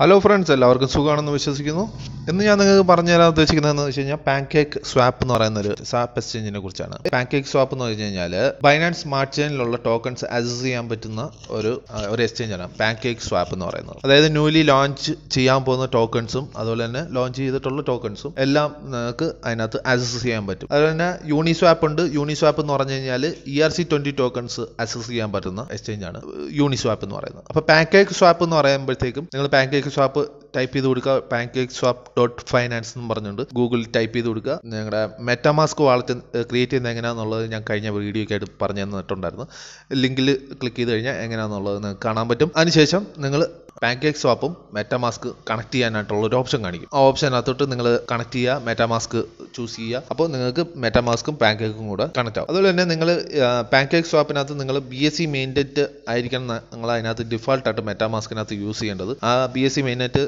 hello friends എല്ലാവർക്കും സുഖമാണെന്ന് വിശ്വസിക്കുന്നു ഇന്ന് ഞാൻ നിങ്ങൾക്ക് പറഞ്ഞു തരാൻ എന്ന് വെച്ച് കഴിഞ്ഞാൽ പാൻകേക്ക് സ്വാപ്പ് എന്ന് പറയുന്ന ഒരു സ്വാപ്പ് എക്സ്ചേഞ്ചിനെ കുറിച്ചാണ് പാൻകേക്ക് സ്വാപ്പ് എന്ന് പറഞ്ഞു കഴിഞ്ഞാൽ ബൈനാൻസ് സ്മാർട്ട് ചെയിനിലുള്ള ടോക്കൺസ് അസസ് ചെയ്യാൻ പറ്റുന്ന ഒരു ഒരു എക്സ്ചേഞ്ചാണ് പാൻകേക്ക് സ്വാപ്പ് എന്ന് പറയുന്നത് അതായത് ന്യൂലി ലോഞ്ച് ചെയ്യാൻ പോകുന്ന ടോക്കൺസും അതുപോലെ തന്നെ ലോഞ്ച് ചെയ്തിട്ടുള്ള ടോക്കൺസും എല്ലാം നിങ്ങൾക്ക് അതിനകത്ത് അസസ് ചെയ്യാൻ പറ്റും അതുപോലെ തന്നെ യൂണി സ്വാപ്പ് ഉണ്ട് യൂണി സ്വാപ്പ് എന്ന് പറഞ്ഞു കഴിഞ്ഞാൽ E R C twenty tokens access ചെയ്യാൻ പറ്റുന്ന എക്സ്ചേഞ്ചാണ് യൂണി സ്വാപ്പ് എന്ന് പറയുന്നത് അപ്പോൾ പാൻകേക്ക് സ്വാപ്പ് എന്ന് പറയുമ്പോഴത്തേക്കും നിങ്ങൾ പാൻകേക്ക് കേക്ക് ഷോപ്പ് ടൈപ്പ് ചെയ്ത് കൊടുക്കുക പാൻകേക്ക് ഷോപ്പ് ഡോട്ട് ഫൈനാൻസ് എന്ന് പറഞ്ഞുകൊണ്ട് ഗൂഗിളിൽ ടൈപ്പ് ചെയ്ത് കൊടുക്കുക ഞങ്ങളുടെ മെറ്റാമാസ്ക് വാളറ്റ് ക്രിയേറ്റ് ചെയ്യുന്നത് എങ്ങനെയാണെന്നുള്ളത് ഞാൻ കഴിഞ്ഞ വീഡിയോയ്ക്ക് ആയിട്ട് പറഞ്ഞു തന്നിട്ടുണ്ടായിരുന്നു ലിങ്കിൽ ക്ലിക്ക് ചെയ്ത് കഴിഞ്ഞാൽ എങ്ങനെയാണെന്നുള്ളത് നിങ്ങൾക്ക് കാണാൻ പറ്റും അതിനുശേഷം നിങ്ങൾ പാൻകേക്ക് സ്വാപ്പും മെറ്റാമാസ്ക് കണക്ട് ചെയ്യാനായിട്ടുള്ള ഒരു ഓപ്ഷൻ കാണിക്കും ആ ഓപ്ഷനകത്തോട്ട് നിങ്ങൾ കണക്ട് ചെയ്യുക മെറ്റാമാസ്ക് ചൂസ് ചെയ്യുക അപ്പോൾ നിങ്ങൾക്ക് മെറ്റാമാസ്കും പാൻകേക്കും കൂടെ കണക്ട് ആവും അതുപോലെ തന്നെ നിങ്ങൾ പാൻകേക്ക് സ്വാപ്പിനകത്ത് നിങ്ങൾ ബി എസ് സി നെറ്റ് ആയിരിക്കണം നിങ്ങൾ അതിനകത്ത് ഡിഫോൾട്ടായിട്ട് മെറ്റാമാസ്കിനകത്ത് യൂസ് ചെയ്യേണ്ടത് ആ ബി എസ് സി നെറ്റ്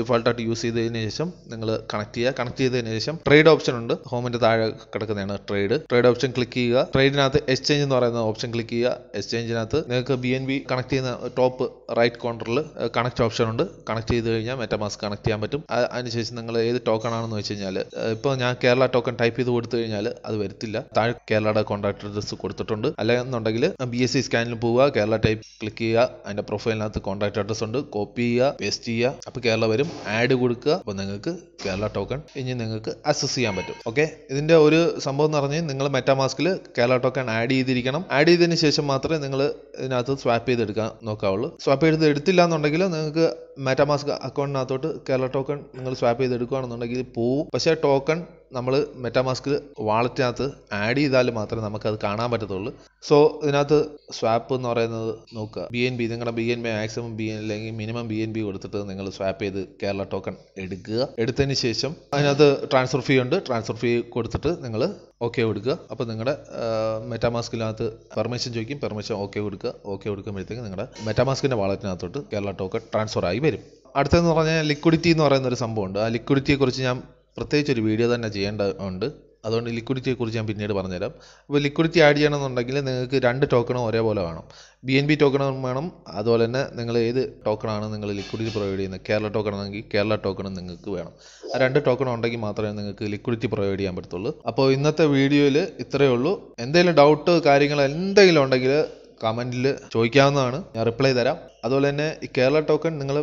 ഡിഫോൾട്ടായിട്ട് യൂസ് ചെയ്തതിന് ശേഷം നിങ്ങൾ കണക്ട് ചെയ്യുക കണക്ട് ചെയ്തതിന് ശേഷം ട്രേഡ് ഓപ്ഷൻ ഉണ്ട് ഹോമിൻ്റെ താഴെ കിടക്കുന്നതാണ് ട്രേഡ് ട്രേഡ് ഓപ്ഷൻ ക്ലിക്ക് ചെയ്യുക ട്രേഡിനകത്ത് എക്സ്ചേഞ്ച് എന്ന് പറയുന്ന ഓപ്ഷൻ ക്ലിക്ക് ചെയ്യുക എക്സ്ചേഞ്ചിനകത്ത് നിങ്ങൾക്ക് ബി എൻ ബി കണക്ട് ചെയ്യുന്ന ടോപ്പ് റൈറ്റ് കോർണറിൽ കണക്ട് ഓപ്ഷൻ ഉണ്ട് കണക്ട് ചെയ്ത് കഴിഞ്ഞാൽ മെറ്റാമാസ്ക് കണക്ട് ചെയ്യാൻ പറ്റും അതിനുശേഷം നിങ്ങൾ ഏത് ടോക്കൺ ആണെന്ന് വെച്ച് കഴിഞ്ഞാൽ ഇപ്പോൾ ഞാൻ കേരള ടോക്കൺ ടൈപ്പ് ചെയ്ത് കൊടുത്തു കഴിഞ്ഞാൽ അത് വരത്തില്ല താഴെ കേരളയുടെ കോൺടാക്ട് അഡ്രസ്സ് കൊടുത്തിട്ടുണ്ട് അല്ലെന്നുണ്ടെങ്കിൽ ബി എസ് സി സ്കാനിൽ പോവുക കേരള ടൈപ്പ് ക്ലിക്ക് ചെയ്യുക അതിൻ്റെ പ്രൊഫൈലിനകത്ത് കോൺടാക്ട് അഡ്രസ്സ് ഉണ്ട് കോപ്പി ചെയ്യുക പേസ്റ്റ് ചെയ്യുക അപ്പോൾ കേരള വരും ആഡ് കൊടുക്കുക അപ്പോൾ നിങ്ങൾക്ക് കേരള ടോക്കൺ ഇനി നിങ്ങൾക്ക് അക്സസ് ചെയ്യാൻ പറ്റും ഓക്കെ ഇതിന്റെ ഒരു സംഭവം എന്ന് പറഞ്ഞാൽ നിങ്ങൾ മെറ്റാമാസ്കിൽ കേരള ടോക്കൺ ആഡ് ചെയ്തിരിക്കണം ആഡ് ചെയ്തതിന് ശേഷം മാത്രമേ നിങ്ങൾ ഇതിനകത്ത് സ്വാപ്പ് ചെയ്തെടുക്കാൻ നോക്കാവുള്ളൂ സ്വാപ്പ് ചെയ്ത് എടുത്തില്ല എന്നുണ്ടെങ്കിൽ നിങ്ങൾക്ക് മെറ്റാമാസ്ക് അക്കൗണ്ടിനകത്തോട്ട് കേരള ടോക്കൺ നിങ്ങൾ സ്വാപ്പ് ചെയ്ത് എടുക്കുകയാണെന്നുണ്ടെങ്കിൽ പോവും പക്ഷേ ടോക്കൺ നമ്മൾ മെറ്റാമാസ്ക് വാളറ്റിനകത്ത് ആഡ് ചെയ്താൽ മാത്രമേ നമുക്കത് കാണാൻ പറ്റത്തുള്ളൂ സോ ഇതിനകത്ത് സ്വാപ്പ് എന്ന് പറയുന്നത് നോക്കുക ബി എൻ ബി നിങ്ങളുടെ B N B maximum B N അല്ലെങ്കിൽ മിനിമം ബി എൻ ബി കൊടുത്തിട്ട് നിങ്ങൾ സ്വാപ്പ് ചെയ്ത് കേരള ടോക്കൺ എടുക്കുക എടുത്തതിന് ശേഷം അതിനകത്ത് ട്രാൻസ്ഫർ ഫീ ഉണ്ട് ട്രാൻസ്ഫർ ഫീ കൊടുത്തിട്ട് നിങ്ങൾ ഓക്കെ കൊടുക്കുക അപ്പോൾ നിങ്ങളുടെ മെറ്റാമാസ്കിനകത്ത് പെർമിഷൻ ചോദിക്കും പെർമിഷൻ ഓക്കെ കൊടുക്കുക ഓക്കെ കൊടുക്കുമ്പോഴത്തേക്ക് നിങ്ങളുടെ മെറ്റാമാസ്കിൻ്റെ വാളറ്റിനകത്തോട്ട് കേരള ടോക്കൺ ട്രാൻസ്ഫർ ആയി വരും അടുത്തതെന്ന് പറഞ്ഞാൽ ലിക്വിഡിറ്റി എന്ന് പറയുന്ന ഒരു സംഭവമുണ്ട് ആ ലിക്വിഡിറ്റിയെക്കുറിച്ച് ഞാൻ പ്രത്യേകിച്ച് ഒരു വീഡിയോ തന്നെ ചെയ്യേണ്ടതുണ്ട് അതുകൊണ്ട് ലിക്വിഡിറ്റിയെ കുറിച്ച് ഞാൻ പിന്നീട് പറഞ്ഞുതരാം അപ്പോൾ ലിക്വിഡിറ്റി ആഡ് ചെയ്യണമെന്നുണ്ടെങ്കിൽ നിങ്ങൾക്ക് രണ്ട് ടോക്കണും ഒരേപോലെ വേണം ബി എൻ ബി ടോക്കണും വേണം അതുപോലെ തന്നെ നിങ്ങൾ ഏത് ടോക്കണാണ് നിങ്ങൾ ലിക്വിഡിറ്റി പ്രൊവൈഡ് ചെയ്യുന്നത് കേരള ടോക്കൺ ആണെങ്കിൽ കേരള ടോക്കണും നിങ്ങൾക്ക് വേണം ആ രണ്ട് ടോക്കൺ ഉണ്ടെങ്കിൽ മാത്രമേ നിങ്ങൾക്ക് ലിക്വിഡിറ്റി പ്രൊവൈഡ് ചെയ്യാൻ പറ്റത്തുള്ളൂ അപ്പോൾ ഇന്നത്തെ വീഡിയോയിൽ ഇത്രയേ ഉള്ളൂ എന്തെങ്കിലും ഡൗട്ട് കാര്യങ്ങൾ എന്തെങ്കിലും ഉണ്ടെങ്കിൽ കമൻറ്റിൽ ചോദിക്കാവുന്നതാണ് ഞാൻ റിപ്ലൈ തരാം അതുപോലെ തന്നെ ഈ കേരള ടോക്കൺ നിങ്ങൾ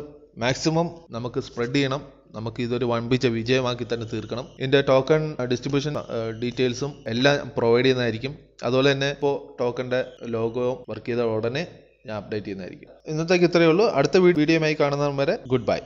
മാക്സിമം നമുക്ക് സ്പ്രെഡ് ചെയ്യണം നമുക്ക് ഇതൊരു വമ്പിച്ച വിജയമാക്കി തന്നെ തീർക്കണം ഇതിൻ്റെ ടോക്കൺ ഡിസ്ട്രിബ്യൂഷൻ ഡീറ്റെയിൽസും എല്ലാം പ്രൊവൈഡ് ചെയ്യുന്നതായിരിക്കും അതുപോലെ തന്നെ ഇപ്പോൾ ടോക്കണിൻ്റെ ലോഗോയും വർക്ക് ചെയ്ത ഉടനെ ഞാൻ അപ്ഡേറ്റ് ചെയ്യുന്നതായിരിക്കും ഇന്നത്തേക്ക് ഇത്രയേ ഉള്ളൂ അടുത്ത വീഡിയോയുമായി കാണുന്നവരെ ഗുഡ് ബൈ